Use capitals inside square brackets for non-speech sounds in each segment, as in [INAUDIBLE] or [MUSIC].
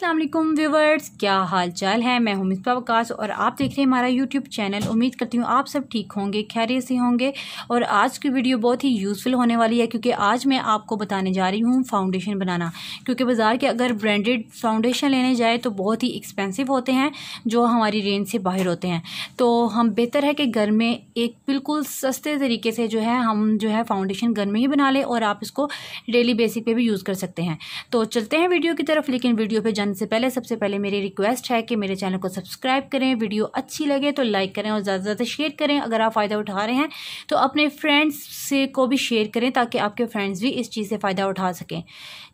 अस्सलाम वालेकुम व्यूवर्स क्या हाल चाल है मैं हूं मिसबा वकास और आप देख रहे हैं हमारा यूट्यूब चैनल उम्मीद करती हूं आप सब ठीक होंगे खैरियत से होंगे और आज की वीडियो बहुत ही यूज़फुल होने वाली है क्योंकि आज मैं आपको बताने जा रही हूं फाउंडेशन बनाना क्योंकि बाज़ार के अगर ब्रांडेड फाउंडेशन लेने जाए तो बहुत ही एक्सपेंसिव होते हैं जो हमारी रेंज से बाहर होते हैं तो हम बेहतर है कि घर में एक बिल्कुल सस्ते तरीके से जो है हम जो है फाउंडेशन घर में ही बना लें और आप इसको डेली बेसिक पर भी यूज़ कर सकते हैं तो चलते हैं वीडियो की तरफ लेकिन वीडियो पर जान जाने से पहले सबसे पहले मेरी रिक्वेस्ट है कि मेरे चैनल को सब्सक्राइब करें वीडियो अच्छी लगे तो लाइक करें और ज़्यादा से ज़्यादा शेयर करें अगर आप फ़ायदा उठा रहे हैं तो अपने फ्रेंड्स से को भी शेयर करें ताकि आपके फ्रेंड्स भी इस चीज़ से फ़ायदा उठा सकें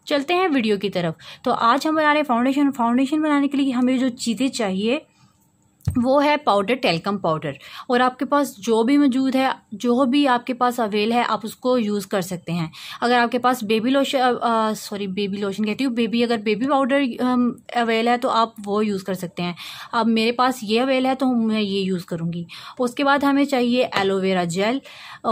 चलते हैं वीडियो की तरफ तो आज हम बना रहे फाउंडेशन फाउंडेशन बनाने के लिए हमें जो चीज़ें चाहिए वो है पाउडर टेलकम पाउडर और आपके पास जो भी मौजूद है जो भी आपके पास अवेल है आप उसको यूज़ कर सकते हैं अगर आपके पास baby lotion sorry baby lotion कहती हूँ बेबी अगर बेबी पाउडर अवेल है तो आप वो यूज़ कर सकते हैं अब मेरे पास ये अवेल है तो मैं ये यूज़ करूँगी उसके बाद हमें चाहिए एलोवेरा जेल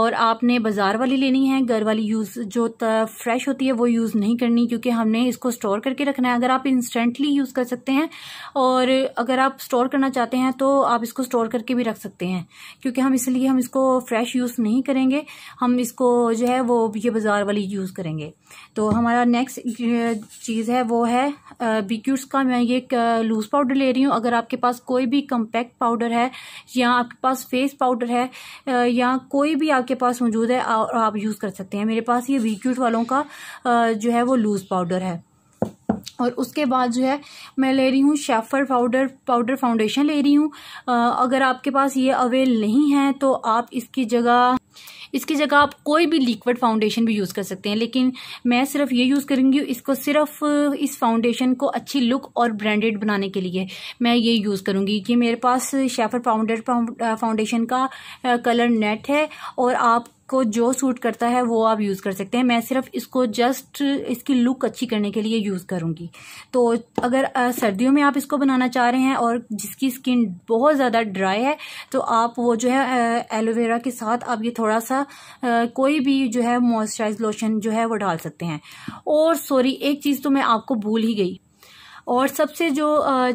और आपने बाज़ार वाली लेनी है घर वाली यूज़ जो फ्रेश होती है वो यूज़ नहीं करनी क्योंकि हमने इसको स्टोर करके रखना है अगर आप इंस्टेंटली यूज़ कर सकते हैं और अगर आप स्टोर करना चाहते हैं तो आप इसको स्टोर करके भी रख सकते हैं क्योंकि हम इसलिए हम इसको फ्रेश यूज़ नहीं करेंगे हम इसको जो है वो ये बाज़ार वाली यूज़ करेंगे तो हमारा नेक्स्ट चीज़ है वो है बिक्यूट्स का मैं ये लूज़ पाउडर ले रही हूँ अगर आपके पास कोई भी कम्पैक्ट पाउडर है या आपके पास फेस पाउडर है या कोई भी आपके पास मौजूद है आप यूज़ कर सकते हैं मेरे पास ये बिक्यूट वालों का जो है वो लूज़ पाउडर है और उसके बाद जो है मैं ले रही हूँ शेफर पाउडर पाउडर फाउंडेशन ले रही हूँ अगर आपके पास ये अवेल नहीं है तो आप इसकी जगह इसकी जगह आप कोई भी लिक्विड फाउंडेशन भी यूज़ कर सकते हैं लेकिन मैं सिर्फ ये यूज़ करूँगी इसको सिर्फ इस फाउंडेशन को अच्छी लुक और ब्रांडेड बनाने के लिए मैं ये यूज़ करूँगी कि मेरे पास शेफर पाउडर फाउंडेशन का कलर नेट है और आप को जो सूट करता है वो आप यूज़ कर सकते हैं मैं सिर्फ इसको जस्ट इसकी लुक अच्छी करने के लिए यूज़ करूँगी तो अगर सर्दियों में आप इसको बनाना चाह रहे हैं और जिसकी स्किन बहुत ज़्यादा ड्राई है तो आप वो जो है एलोवेरा के साथ आप ये थोड़ा सा कोई भी जो है मॉइस्चराइज लोशन जो है वो डाल सकते हैं और सॉरी एक चीज़ तो मैं आपको भूल ही गई और सबसे जो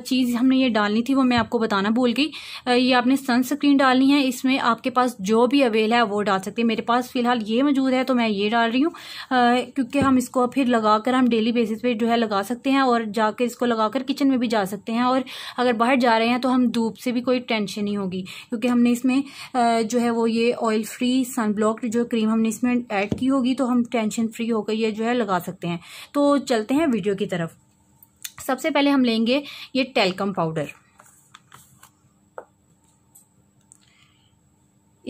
चीज़ हमने ये डालनी थी वो मैं आपको बताना भूल गई ये आपने सनस्क्रीन डालनी है इसमें आपके पास जो भी अवेल है वो डाल सकते हैं मेरे पास फ़िलहाल ये मौजूद है तो मैं ये डाल रही हूँ क्योंकि हम इसको फिर लगा कर हम डेली बेसिस पे जो है लगा सकते हैं और जाकर इसको लगा कर किचन में भी जा सकते हैं और अगर बाहर जा रहे हैं तो हम धूप से भी कोई टेंशन नहीं होगी क्योंकि हमने इसमें जो है वो ये ऑयल फ्री सन ब्लॉक जो क्रीम हमने इसमें ऐड की होगी तो हम टेंशन फ्री होकर ये जो है लगा सकते हैं तो चलते हैं वीडियो की तरफ सबसे पहले हम लेंगे ये टेलकम पाउडर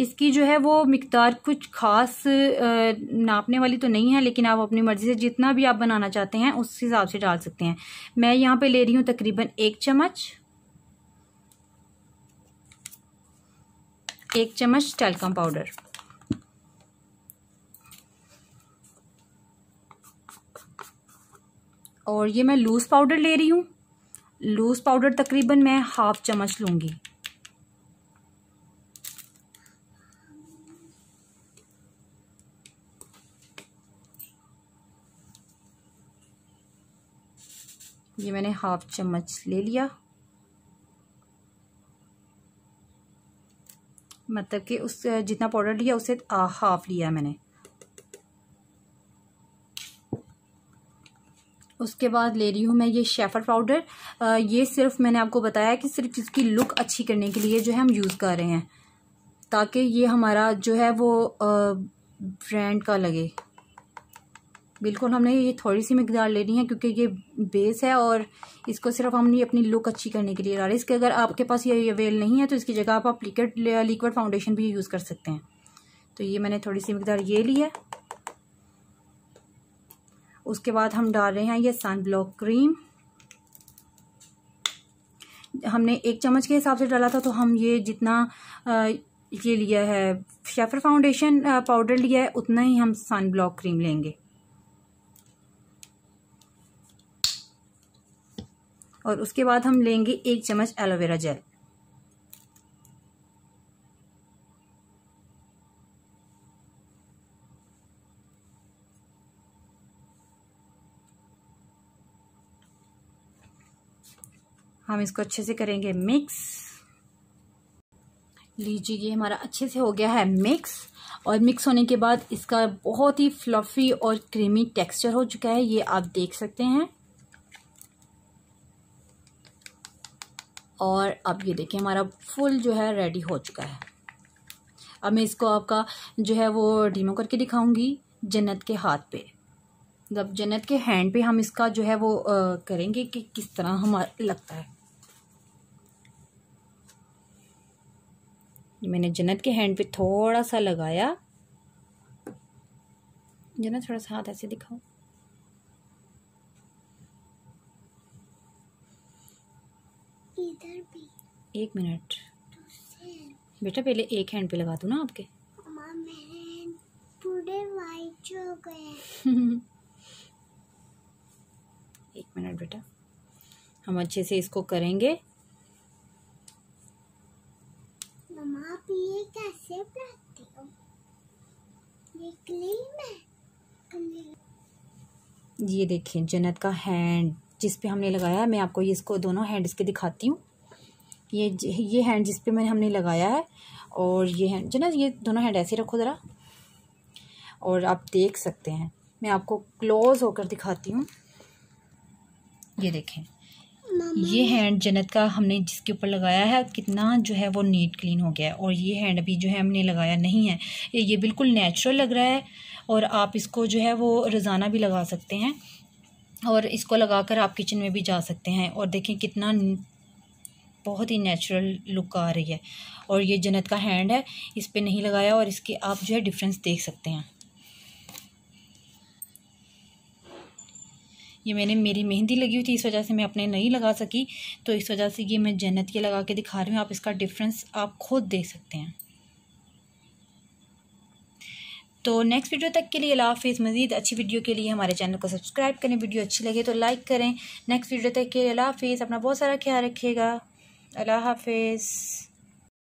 इसकी जो है वो मकदार कुछ खास नापने वाली तो नहीं है लेकिन आप अपनी मर्ज़ी से जितना भी आप बनाना चाहते हैं उस हिसाब से डाल सकते हैं मैं यहाँ पे ले रही हूँ तकरीबन एक चम्मच एक चम्मच टेलकम पाउडर और ये मैं लूज़ पाउडर ले रही हूँ लूज़ पाउडर तकरीबन मैं हाफ़ चम्मच लूंगी ये मैंने हाफ चम्मच ले लिया मतलब कि उस जितना पाउडर लिया उसे हाफ लिया मैंने उसके बाद ले रही हूँ मैं ये शेफर पाउडर ये सिर्फ मैंने आपको बताया कि सिर्फ इसकी लुक अच्छी करने के लिए जो है हम यूज़ कर रहे हैं ताकि ये हमारा जो है वो ब्रांड का लगे बिल्कुल हमने ये थोड़ी सी मकदार लेनी है क्योंकि ये बेस है और इसको सिर्फ हमने अपनी लुक अच्छी करने के लिए डाला इसके अगर आपके पास ये अवेल नहीं है तो इसकी जगह आप लिक्विड लिक्विड फाउंडेशन भी यूज़ कर सकते हैं तो ये मैंने थोड़ी सी मकदार ये ली है उसके बाद हम डाल रहे हैं ये सन ब्लॉक क्रीम हमने एक चम्मच के हिसाब से डाला था तो हम ये जितना ये लिया है शेफर फाउंडेशन पाउडर लिया है उतना ही हम सन ब्लॉक क्रीम लेंगे और उसके बाद हम लेंगे एक चम्मच एलोवेरा जेल हम इसको अच्छे से करेंगे मिक्स लीजिए ये हमारा अच्छे से हो गया है मिक्स और मिक्स होने के बाद इसका बहुत ही फ्लफ़ी और क्रीमी टेक्सचर हो चुका है ये आप देख सकते हैं और अब ये देखिए हमारा फुल जो है रेडी हो चुका है अब मैं इसको आपका जो है वो डीमो करके दिखाऊंगी जन्नत के हाथ पे मतलब जन्नत के हैंड पे हम इसका जो है वो आ, करेंगे कि किस तरह हमारा लगता है मैंने जन्नत के हैंड पे थोड़ा सा लगाया जन्नत थोड़ा सा हाथ ऐसे दिखाओ इधर भी एक मिनट तो बेटा पहले एक हैंड पे लगा दू ना आपके पूरे वाइट हो गए [LAUGHS] एक मिनट बेटा हम अच्छे से इसको करेंगे आप ये कैसे बनाते हो ये क्लीन है ये देखें जन्नत का हैंड जिस पे हमने लगाया है मैं आपको ये इसको दोनों हैंड्स के दिखाती हूँ ये ये हैंड जिस पे मैंने हमने लगाया है और ये हैंड जन्नत ये दोनों हैंड ऐसे रखो ज़रा और आप देख सकते हैं मैं आपको क्लोज़ होकर दिखाती हूँ ये देखें ये हैंड जन्नत का हमने जिसके ऊपर लगाया है कितना जो है वो नीट क्लीन हो गया है और ये हैंड अभी जो है हमने लगाया नहीं है ये बिल्कुल नेचुरल लग रहा है और आप इसको जो है वो रोज़ाना भी लगा सकते हैं और इसको लगाकर आप किचन में भी जा सकते हैं और देखें कितना बहुत ही नेचुरल लुक आ रही है और ये जन्नत का हैंड है इस पर नहीं लगाया और इसके आप जो है डिफरेंस देख सकते हैं ये मैंने मेरी मेहंदी लगी हुई थी इस वजह से मैं अपने नहीं लगा सकी तो इस वजह से ये मैं जन्नत के लगा के दिखा रही हूँ आप इसका डिफरेंस आप खुद देख सकते हैं तो नेक्स्ट वीडियो तक के लिए लाफिज़ मज़ीद अच्छी वीडियो के लिए हमारे चैनल को सब्सक्राइब करें वीडियो अच्छी लगे तो लाइक करें नेक्स्ट वीडियो तक के लिए लाफिज़ अपना बहुत सारा ख्याल रखिएगा अल्लाह हाफिज़